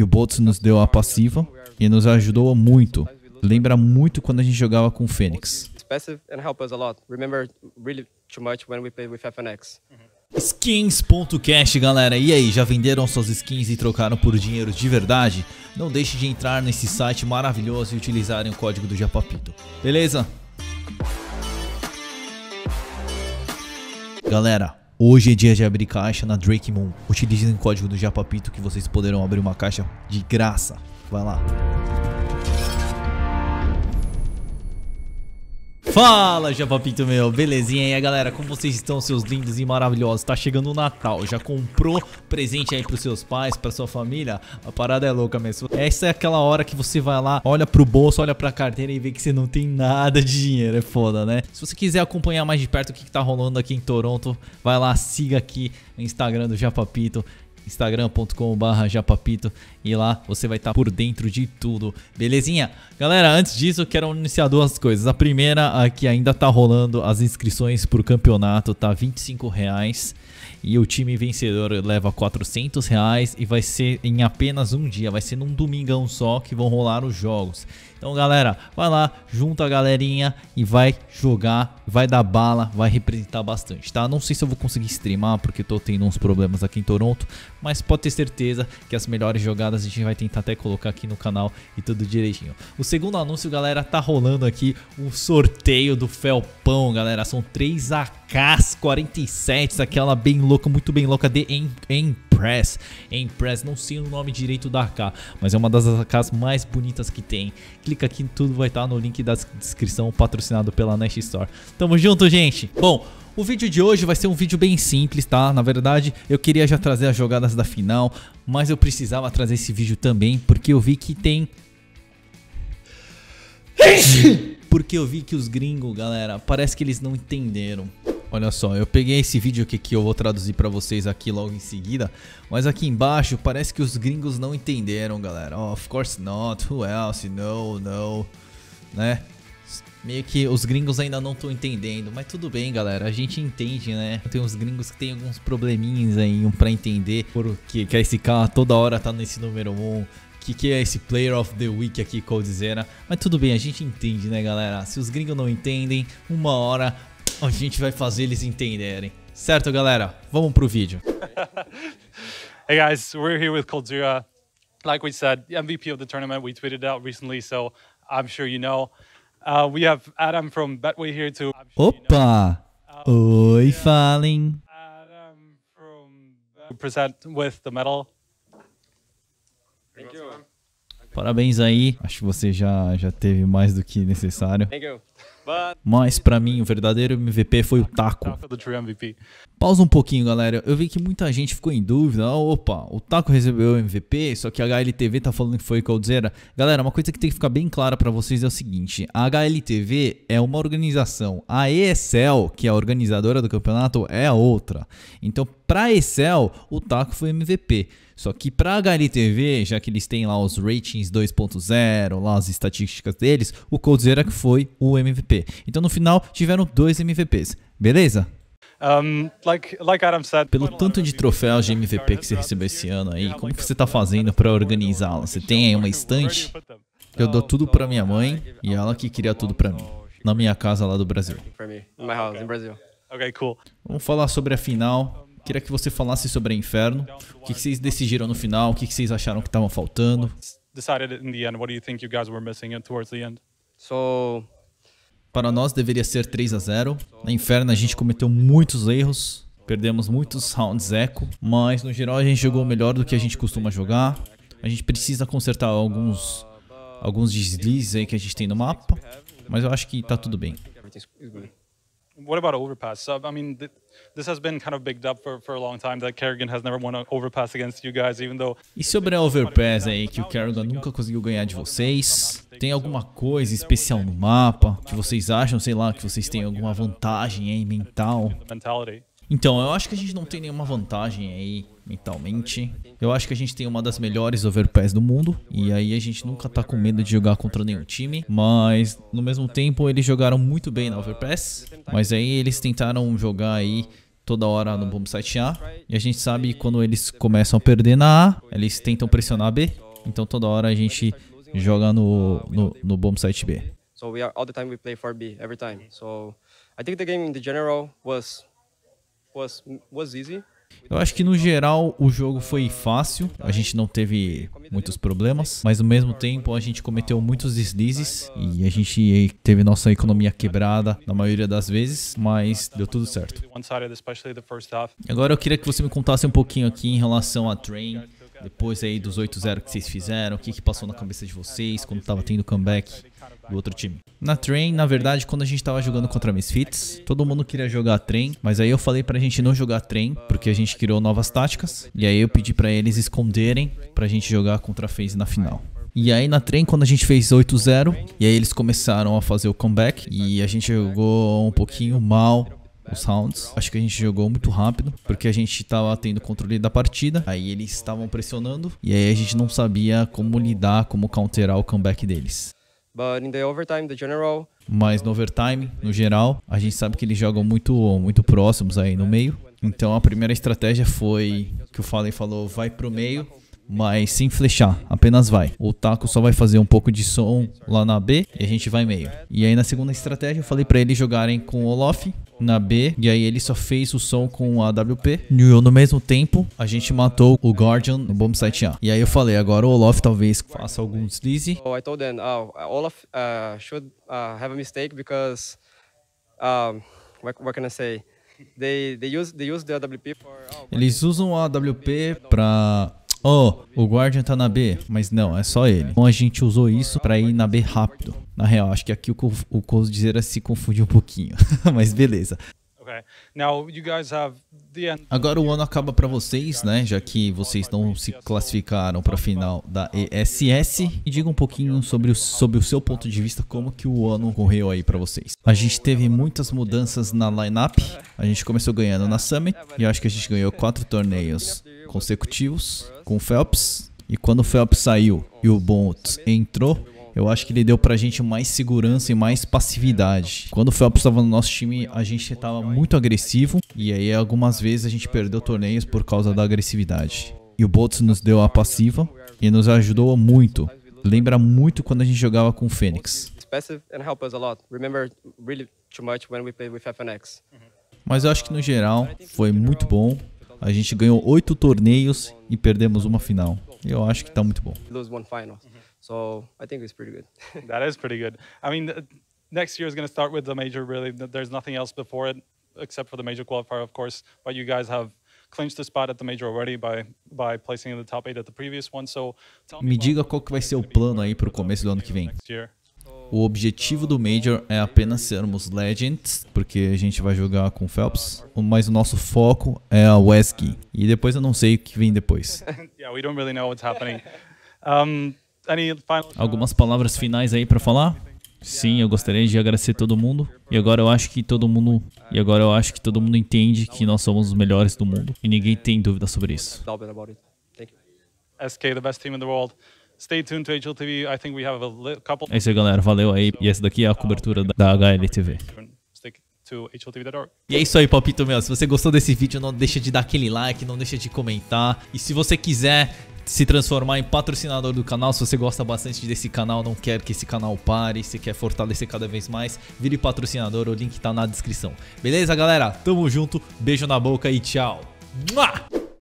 E o Boltz nos deu a passiva e nos ajudou muito. Lembra muito quando a gente jogava com o Fênix. Skins.cast, galera. E aí, já venderam suas skins e trocaram por dinheiro de verdade? Não deixe de entrar nesse site maravilhoso e utilizarem o código do Japapito. Beleza? Galera, Hoje é dia de abrir caixa na Drake Moon. Utilizando o código do Japapito que vocês poderão abrir uma caixa de graça. Vai lá. Fala, Japa Pinto meu, belezinha aí, galera? Como vocês estão, seus lindos e maravilhosos? Tá chegando o Natal, já comprou presente aí pros seus pais, pra sua família? A parada é louca mesmo. Essa é aquela hora que você vai lá, olha pro bolso, olha pra carteira e vê que você não tem nada de dinheiro, é foda, né? Se você quiser acompanhar mais de perto o que, que tá rolando aqui em Toronto, vai lá, siga aqui no Instagram do Japa Pinto instagram.com.br japapito e lá você vai estar tá por dentro de tudo, belezinha? Galera, antes disso, quero anunciar duas coisas. A primeira é que ainda tá rolando as inscrições pro campeonato, tá 25 reais e o time vencedor leva 400 reais e vai ser em apenas um dia, vai ser num domingão só que vão rolar os jogos. Então, galera, vai lá, junta a galerinha e vai jogar, vai dar bala, vai representar bastante, tá? Não sei se eu vou conseguir streamar porque tô tendo uns problemas aqui em Toronto, mas pode ter certeza que as melhores jogadas a gente vai tentar até colocar aqui no canal e tudo direitinho. O segundo anúncio, galera, tá rolando aqui um sorteio do Felpão, galera. São 3 AKs 47, aquela bem louca, muito bem louca de em, em Impress, Empress, não sei o nome direito da AK, mas é uma das AKs mais bonitas que tem. Clica aqui, tudo vai estar no link da descrição, patrocinado pela Nash Store. Tamo junto, gente! Bom, o vídeo de hoje vai ser um vídeo bem simples, tá? Na verdade, eu queria já trazer as jogadas da final, mas eu precisava trazer esse vídeo também, porque eu vi que tem... Porque eu vi que os gringos, galera, parece que eles não entenderam. Olha só, eu peguei esse vídeo aqui que eu vou traduzir para vocês aqui logo em seguida, mas aqui embaixo parece que os gringos não entenderam, galera. Oh, of course not, who else, no, no, né? Meio que os gringos ainda não estão entendendo, mas tudo bem, galera, a gente entende, né? Tem uns gringos que tem alguns probleminhas aí para entender por que, que esse cara toda hora tá nesse número 1, um, que, que é esse Player of the Week aqui, Coldzera. Né? Mas tudo bem, a gente entende, né, galera? Se os gringos não entendem, uma hora a gente vai fazer eles entenderem. Certo, galera? Vamos pro vídeo. hey guys, we're here with Coldzera, Like we said, MVP of the tournament, we tweeted out recently, so I'm sure you know. Uh, we have Adam from Betway here too. Sure Opa! You know. uh, Oi, Fallen. Adam from Present with the medal. Thank you. Parabéns aí. Acho que você já, já teve mais do que necessário. Mas para mim, o verdadeiro MVP foi o Taco. Pausa um pouquinho, galera. Eu vi que muita gente ficou em dúvida. Ah, opa, o Taco recebeu o MVP, só que a HLTV tá falando que foi Coldzera. Galera, uma coisa que tem que ficar bem clara para vocês é o seguinte: a HLTV é uma organização. A ESL, que é a organizadora do campeonato, é a outra. Então, para a ESL, o Taco foi MVP. Só que para a HLTV, já que eles têm lá os ratings 2.0, lá as estatísticas deles, o Coldzera que foi o MVP. Então no final tiveram dois MVPs, beleza? Um, like, like Adam said, Pelo tanto de troféus de MVP que você recebeu esse ano aí, como que você está fazendo para organizá-la? Você tem aí uma estante? Eu dou tudo para minha mãe e ela que cria tudo para mim, na minha casa lá do Brasil. Vamos falar sobre a final. Queria que você falasse sobre o inferno. O que, vocês decidiram no final? O que, vocês acharam que estavam faltando? Para nós deveria ser 3 a 0. Na Inferno a gente cometeu muitos erros, perdemos muitos rounds eco, mas no geral a gente jogou melhor do que a gente costuma jogar. A gente precisa consertar alguns alguns deslizes aí que a gente tem no mapa, mas eu acho que tá tudo bem what about overpass? So, I mean, th this has been kind of bigged up for, for a long time that Kerrigan has never won an overpass against you guys, even though. E sobre a overpass aí que o Kerrigan nunca conseguiu ganhar de vocês? Tem alguma coisa especial no mapa que vocês acham, sei lá, que vocês têm alguma vantagem aí mental? Mentality. Então, eu acho que a gente não tem nenhuma vantagem aí mentalmente. Eu acho que a gente tem uma das melhores overpass do mundo. E aí a gente nunca tá com medo de jogar contra nenhum time. Mas no mesmo tempo eles jogaram muito bem na overpass. Mas aí eles tentaram jogar aí toda hora no bomb site A. E a gente sabe que quando eles começam a perder na A, eles tentam pressionar a B. Então toda hora a gente joga no, no, no bomb site B. So all the time we play B every time. So I think the game in the general was was, was easy. Eu acho que no geral o jogo foi fácil, a gente não teve muitos problemas, mas ao mesmo tempo a gente cometeu muitos deslizes e a gente teve nossa economia quebrada na maioria das vezes, mas deu tudo certo. Agora eu queria que você me contasse um pouquinho aqui em relação a Train depois aí dos 8-0 que vocês fizeram, o que, que passou na cabeça de vocês quando estava tendo comeback do outro time. Na Train, na verdade, quando a gente estava jogando contra Misfits, todo mundo queria jogar Train, mas aí eu falei pra gente não jogar Train, porque a gente criou novas táticas, e aí eu pedi para eles esconderem pra gente jogar contra a FaZe na final. E aí na trem, quando a gente fez 8-0, e aí eles começaram a fazer o comeback, e a gente jogou um pouquinho mal, os rounds. Acho que a gente jogou muito rápido, porque a gente estava tendo controle da partida, aí eles estavam pressionando, e aí a gente não sabia como lidar, como counterar o comeback deles. But in the overtime, the general mas no overtime, no geral, a gente sabe que eles jogam muito, muito próximos aí no meio. Então a primeira estratégia foi que o Fallen falou, vai pro meio mas sem flechar, apenas vai. O Taco só vai fazer um pouco de som lá na B e a gente vai meio. E aí na segunda estratégia eu falei para eles jogarem com o Olaf na B e aí ele só fez o som com a AWP. E no mesmo tempo a gente matou o Guardian no bomb site A. E aí eu falei, agora o Olaf talvez faça algum deslize. So oh, I told them, oh, Olaf uh, should uh, have a mistake because um, what, what can I say? Oh, eles usam a AWP para Oh, o Guardian tá na B. Mas não, é só ele. Então a gente usou isso pra ir na B rápido. Na real, acho que aqui o, o Coso dizer se assim confundiu um pouquinho. mas beleza. É. Agora o ano acaba para vocês, né? Já que vocês não se classificaram para a final da ESS. E diga um pouquinho sobre o, sobre o seu ponto de vista, como que o ano correu aí para vocês. A gente teve muitas mudanças na lineup. A gente começou ganhando na Summit. E acho que a gente ganhou quatro torneios consecutivos com o Phelps. E quando o Phelps saiu e o Bolt entrou, eu acho que ele deu pra gente mais segurança e mais passividade. Quando o Phelps tava no nosso time, a gente estava muito agressivo e aí algumas vezes a gente perdeu torneios por causa da agressividade. E o Boltz nos deu a passiva e nos ajudou muito. Lembra muito quando a gente jogava com o Fênix. Mas eu acho que no geral foi muito bom. A gente ganhou oito torneios e perdemos uma final. Eu acho que está muito bom. So I think it's pretty good. that is pretty good. I mean, next year is going to start with the major. Really, there's nothing else before it except for the major qualifier, of course. But you guys have Me diga qual que vai ser o plano aí para o começo do ano que vem. O objetivo do Major é apenas sermos Legends, porque a gente vai jogar com o Phelps, mas o nosso foco é a WESG. E depois eu não sei o que vem depois. yeah, we don't really know what's happening. Um, Algumas palavras finais aí para falar? Sim, eu gostaria de agradecer todo mundo. E agora eu acho que todo mundo, e agora eu acho que todo mundo entende que nós somos os melhores do mundo e ninguém tem dúvida sobre isso. SK, the best team in the world. Stay tuned to HLTV. I think we have a couple. É isso aí, galera. Valeu aí. E essa daqui é a cobertura da HLTV. E é isso aí, Palpito Meu. Se você gostou desse vídeo, não deixa de dar aquele like, não deixa de comentar. E se você quiser se transformar em patrocinador do canal. Se você gosta bastante desse canal, não quer que esse canal pare, se quer fortalecer cada vez mais, vire patrocinador, o link tá na descrição. Beleza, galera? Tamo junto, beijo na boca e tchau! Mua!